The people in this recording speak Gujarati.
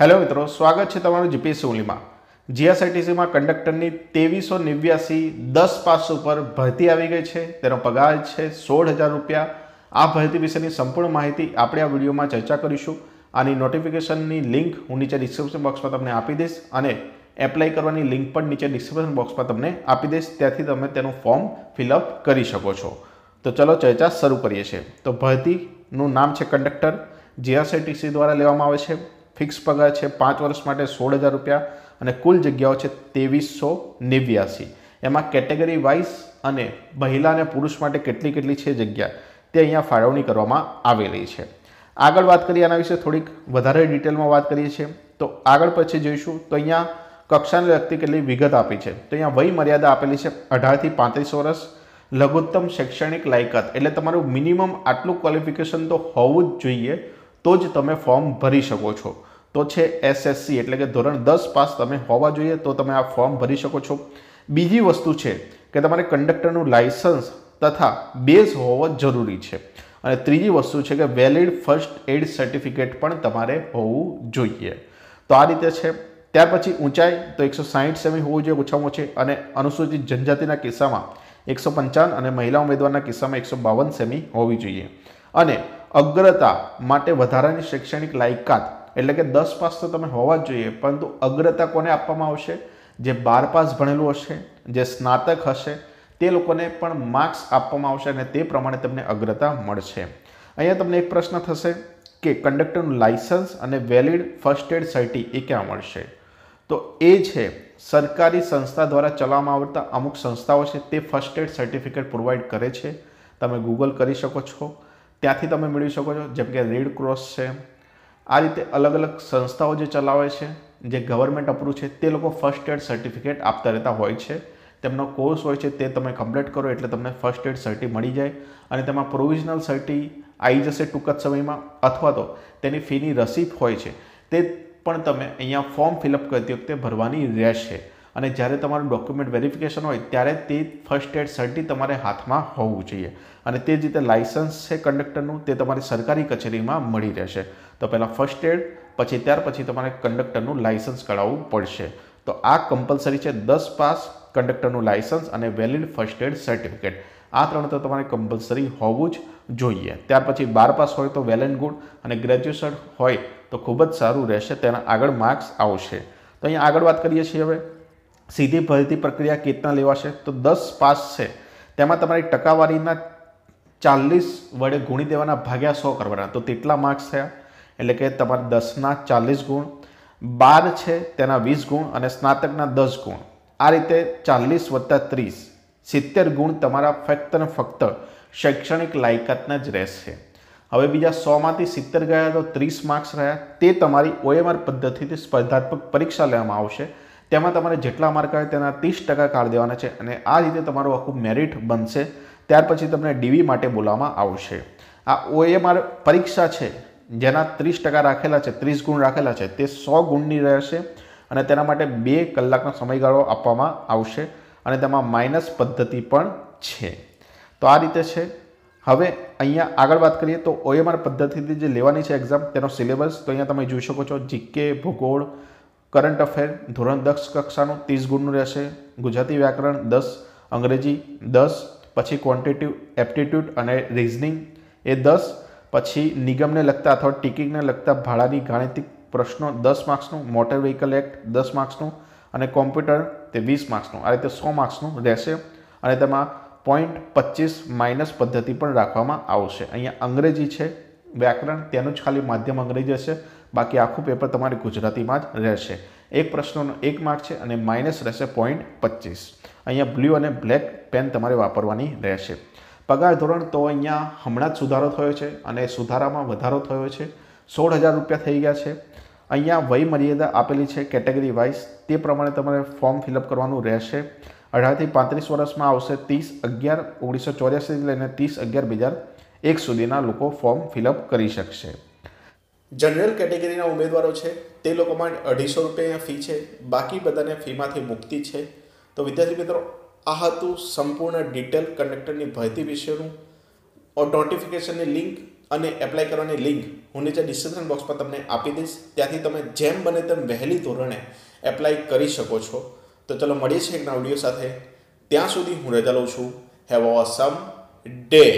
હેલો મિત્રો સ્વાગત છે તમારું જીપીએસસી ઓનલીમાં જીએસઆઈટીસીમાં કંડક્ટરની ત્રેવીસો નેવ્યાસી દસ પાસ ઉપર ભરતી આવી ગઈ છે તેનો પગાર છે સોળ હજાર રૂપિયા આ ભરતી વિશેની સંપૂર્ણ માહિતી આપણે આ વિડીયોમાં ચર્ચા કરીશું આની નોટિફિકેશનની લિંક હું નીચે ડિસ્ક્રિપ્શન બોક્સમાં તમને આપી દઈશ અને એપ્લાય કરવાની લિંક પણ નીચે ડિસ્ક્રિપ્શન બોક્સમાં તમને આપી દઈશ ત્યાંથી તમે તેનું ફોર્મ ફિલઅપ કરી શકો છો તો ચલો ચર્ચા શરૂ કરીએ છીએ તો ભરતીનું નામ છે કંડક્ટર જીએસઆઈટીસી દ્વારા લેવામાં આવે છે ફિક્સ પગાર છે પાંચ વર્ષ માટે સોળ હજાર રૂપિયા અને કુલ જગ્યાઓ છે ત્રેવીસો નેવ્યાસી એમાં કેટેગરી વાઇઝ અને મહિલા અને પુરુષ માટે કેટલી કેટલી છે જગ્યા તે અહીંયા ફાળવણી કરવામાં આવેલી છે આગળ વાત કરીએ આના વિશે થોડીક વધારે ડિટેલમાં વાત કરીએ છીએ તો આગળ પછી જોઈશું તો અહીંયા કક્ષાને લગતી કેટલી વિગત આપી છે તો અહીંયા વય મર્યાદા આપેલી છે અઢારથી પાંત્રીસ વર્ષ લઘુત્તમ શૈક્ષણિક લાયકાત એટલે તમારું મિનિમમ આટલું ક્વોલિફિકેશન તો હોવું જ જોઈએ તો જ તમે ફોર્મ ભરી શકો છો તો છે એસએસસી એટલે કે ધોરણ દસ પાસ તમે હોવા જોઈએ તો તમે આ ફોર્મ ભરી શકો છો બીજી વસ્તુ છે કે તમારે કંડક્ટરનું લાઇસન્સ તથા બેઝ હોવો જરૂરી છે અને ત્રીજી વસ્તુ છે કે વેલિડ ફર્સ્ટ એડ સર્ટિફિકેટ પણ તમારે હોવું જોઈએ તો આ રીતે છે ત્યાર પછી ઊંચાઈ તો એકસો સાહીઠ સેમી હોવું જોઈએ ઓછામાં ઓછી અને અનુસૂચિત જનજાતિના કિસ્સામાં એકસો પંચાવન અને મહિલા ઉમેદવારના કિસ્સામાં એકસો બાવન સેમી હોવી જોઈએ અને અગ્રતા માટે વધારાની શૈક્ષણિક લાયકાત એટલે કે દસ પાસ તો તમે હોવા જ જોઈએ પરંતુ અગ્રતા કોને આપવામાં આવશે જે બાર પાસ ભણેલું હશે જે સ્નાતક હશે તે લોકોને પણ માર્ક્સ આપવામાં આવશે અને તે પ્રમાણે તમને અગ્રતા મળશે અહીંયા તમને એક પ્રશ્ન થશે કે કંડક્ટરનું લાઇસન્સ અને વેલિડ ફર્સ્ટ એડ સર્ટી એ ક્યાં મળશે તો એ છે સરકારી સંસ્થા દ્વારા ચલાવવામાં આવતા અમુક સંસ્થાઓ છે તે ફર્સ્ટ એડ સર્ટિફિકેટ પ્રોવાઈડ કરે છે તમે ગૂગલ કરી શકો છો ત્યાંથી તમે મેળવી શકો છો જેમ કે રેડ ક્રોસ છે આ રીતે અલગ અલગ સંસ્થાઓ જે ચલાવે છે જે ગવર્મેન્ટ અપ્રૂવ છે તે લોકો ફર્સ્ટ એડ સર્ટિફિકેટ આપતા રહેતા હોય છે તેમનો કોર્સ હોય છે તે તમે કમ્પ્લીટ કરો એટલે તમને ફર્સ્ટ એડ સર્ટી મળી જાય અને તેમાં પ્રોવિઝનલ સર્ટી આવી જશે ટૂંક જ સમયમાં અથવા તો તેની ફીની રસીપ હોય છે તે પણ તમે અહીંયા ફોર્મ ફિલઅપ કરતી વખતે ભરવાની રહેશે અને જ્યારે તમારું ડોક્યુમેન્ટ વેરિફિકેશન હોય ત્યારે તે ફર્સ્ટ એડ સર્ટી તમારે હાથમાં હોવું જોઈએ અને તે જ રીતે લાઇસન્સ છે કંડક્ટરનું તે તમારી સરકારી કચેરીમાં મળી રહેશે તો પહેલાં ફર્સ્ટ એડ પછી ત્યાર પછી તમારે કંડક્ટરનું લાઇસન્સ કઢાવવું પડશે તો આ કમ્પલસરી છે દસ પાસ કંડક્ટરનું લાઇસન્સ અને વેલિડ ફર્સ્ટ એડ સર્ટિફિકેટ આ ત્રણ તો તમારે કમ્પલસરી હોવું જ જોઈએ ત્યાર પછી બાર પાસ હોય તો વેલ એન્ડ ગુડ અને ગ્રેજ્યુએશન હોય તો ખૂબ જ સારું રહેશે તેના આગળ માર્ક્સ આવશે તો અહીંયા આગળ વાત કરીએ છીએ હવે સીધી ભરતી પ્રક્રિયા કેટલા લેવાશે તો દસ પાસ છે તેમાં તમારી ટકાવારીના ચાલીસ વડે ગુણી દેવાના ભાગ્યા સો કરવાના તો તેટલા માર્ક્સ થયા એટલે કે તમારા દસના ચાલીસ ગુણ બાર છે તેના વીસ ગુણ અને સ્નાતકના દસ ગુણ આ રીતે ચાલીસ વત્તા ત્રીસ સિત્તેર ગુણ તમારા ફક્ત ને ફક્ત શૈક્ષણિક લાયકાતના જ રહેશે હવે બીજા સોમાંથી સિત્તેર ગયા તો ત્રીસ માર્ક્સ રહ્યા તે તમારી ઓએમઆર પદ્ધતિથી સ્પર્ધાત્મક પરીક્ષા લેવામાં આવશે તેમાં તમારે જેટલા માર્ક આવે તેના ત્રીસ ટકા કાઢ દેવાના છે અને આ રીતે તમારું આખું મેરિટ બનશે ત્યાર પછી તમને ડીવી માટે બોલાવવામાં આવશે આ ઓએમઆર પરીક્ષા છે જેના ત્રીસ ટકા રાખેલા છે ત્રીસ ગુણ રાખેલા છે તે સો ગુણની રહેશે અને તેના માટે બે કલાકનો સમયગાળો આપવામાં આવશે અને તેમાં માઇનસ પદ્ધતિ પણ છે તો આ રીતે છે હવે અહીંયા આગળ વાત કરીએ તો ઓએમઆર પદ્ધતિથી જે લેવાની છે એક્ઝામ તેનો સિલેબસ તો અહીંયા તમે જોઈ શકો છો જીકે ભૂગોળ કરંટ અફેર ધોરણ દસ કક્ષાનું ત્રીસ ગુણનું રહેશે ગુજરાતી વ્યાકરણ દસ અંગ્રેજી દસ પછી ક્વોન્ટિટિવ એપ્ટિટ્યૂડ અને રિઝનિંગ એ દસ પછી નિગમને લગતા અથવા ટિકિંગને લગતા ભાડાની ગાણિતિક પ્રશ્નો દસ માર્ક્સનું મોટર વ્હીકલ એક્ટ દસ માર્ક્સનું અને કોમ્પ્યુટર તે વીસ માર્ક્સનું આ રીતે સો માર્ક્સનું રહેશે અને તેમાં પોઈન્ટ પચીસ માઇનસ પદ્ધતિ પણ રાખવામાં આવશે અહીંયા અંગ્રેજી છે વ્યાકરણ તેનું જ ખાલી માધ્યમ અંગ્રેજી હશે બાકી આખું પેપર તમારે ગુજરાતીમાં જ રહેશે એક પ્રશ્નનો એક માર્ક છે અને માઇનસ રહેશે પોઈન્ટ પચીસ અહીંયા બ્લુ અને બ્લેક પેન તમારે વાપરવાની રહેશે પગાર ધોરણ તો અહીંયા હમણાં જ સુધારો થયો છે અને સુધારામાં વધારો થયો છે સોળ હજાર રૂપિયા થઈ ગયા છે અહીંયા વય મર્યાદા આપેલી છે કેટેગરી વાઇઝ તે પ્રમાણે તમારે ફોર્મ ફિલઅપ કરવાનું રહેશે અઢારથી પાંત્રીસ વર્ષમાં આવશે ત્રીસ અગિયાર ઓગણીસો ચોર્યાસીથી લઈને ત્રીસ અગિયાર બે હજાર એક સુધીના લોકો ફોર્મ ફિલઅપ કરી શકશે જનરલ કેટેગરીના ઉમેદવારો છે તે લોકોમાં અઢીસો રૂપિયા ફી છે બાકી બધાને ફીમાંથી મુક્તિ છે તો વિદ્યાર્થી મિત્રો આ હતું સંપૂર્ણ ડિટેલ કંડક્ટરની ભરતી વિશેનું નોટિફિકેશનની લિંક અને એપ્લાય કરવાની લિંક હું નીચે ડિસ્ક્રિપ્શન બોક્સમાં તમને આપી દઈશ ત્યાંથી તમે જેમ બને તેમ વહેલી ધોરણે એપ્લાય કરી શકો છો તો ચલો મળીએ છીએ એક નવડીઓ સાથે ત્યાં સુધી હું રજા લઉં છું હેવ અ સમ ડે